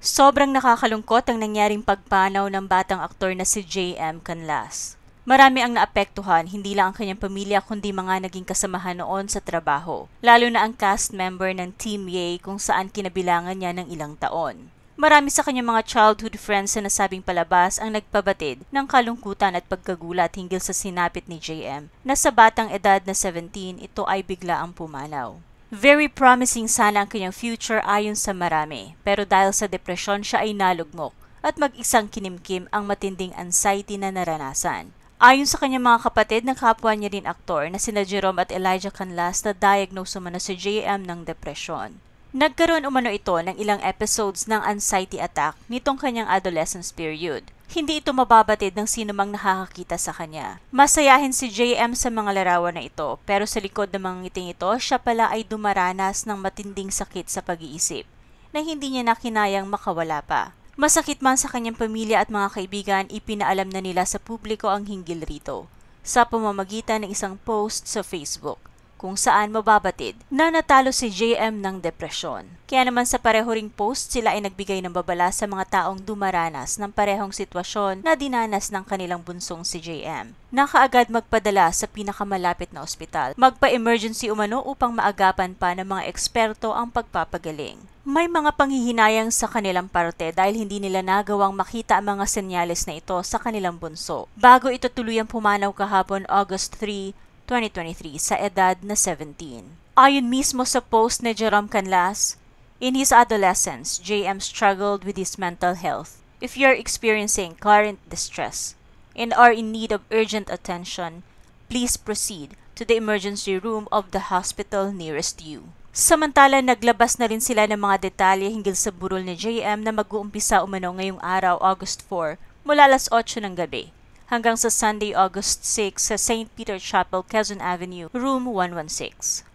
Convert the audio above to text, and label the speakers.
Speaker 1: Sobrang nakakalungkot ang nangyaring pagpanaw ng batang aktor na si J.M. Canlas. Marami ang naapektuhan, hindi lang ang kanyang pamilya kundi mga naging kasamahan noon sa trabaho, lalo na ang cast member ng Team Yay kung saan kinabilangan niya ng ilang taon. Marami sa kanyang mga childhood friends sa nasabing palabas ang nagpabatid ng kalungkutan at pagkagulat hinggil sa sinapit ni JM na sa batang edad na 17 ito ay bigla ang pumanaw. Very promising sana ang kanyang future ayon sa marami, pero dahil sa depresyon siya ay nalugmok at mag-isang kinimkim ang matinding anxiety na naranasan. Ayon sa kanyang mga kapatid na kapwa niya rin aktor na sina Jerome at Elijah Canlas na diagnose umano si JM ng depresyon. Nagkaroon umano ito ng ilang episodes ng anxiety attack nitong kanyang adolescence period hindi ito mababatid ng sino mang nakakakita sa kanya. Masayahin si JM sa mga larawan na ito, pero sa likod ng mga ngiting ito, siya pala ay dumaranas ng matinding sakit sa pag-iisip na hindi niya nakinayang makawala pa. Masakit man sa kanyang pamilya at mga kaibigan, ipinaalam na nila sa publiko ang hinggil rito sa pamamagitan ng isang post sa Facebook kung saan mababatid na natalo si JM ng depresyon. Kaya naman sa pareho ring post, sila ay nagbigay ng babala sa mga taong dumaranas ng parehong sitwasyon na dinanas ng kanilang bunsong si JM. Nakaagad magpadala sa pinakamalapit na ospital, magpa-emergency umano upang maagapan pa ng mga eksperto ang pagpapagaling. May mga panghihinayang sa kanilang parte dahil hindi nila nagawang makita ang mga senyales na ito sa kanilang bunso. Bago ito tuluyang pumanaw kahapon August 3, 2023 sa edad na 17. Ayon mismo sa post ni Jerome Canlas, in his adolescence, JM struggled with his mental health. If you're experiencing current distress and are in need of urgent attention, please proceed to the emergency room of the hospital nearest you. Samantala, naglabas na rin sila ng mga detalye hinggil sa burol ni JM na mag-uumpisa umano ngayong araw, August 4, mula alas 8 ng gabi. hanggang sa Sunday, August 6 sa St. Peter Chapel, Quezon Avenue, Room 116.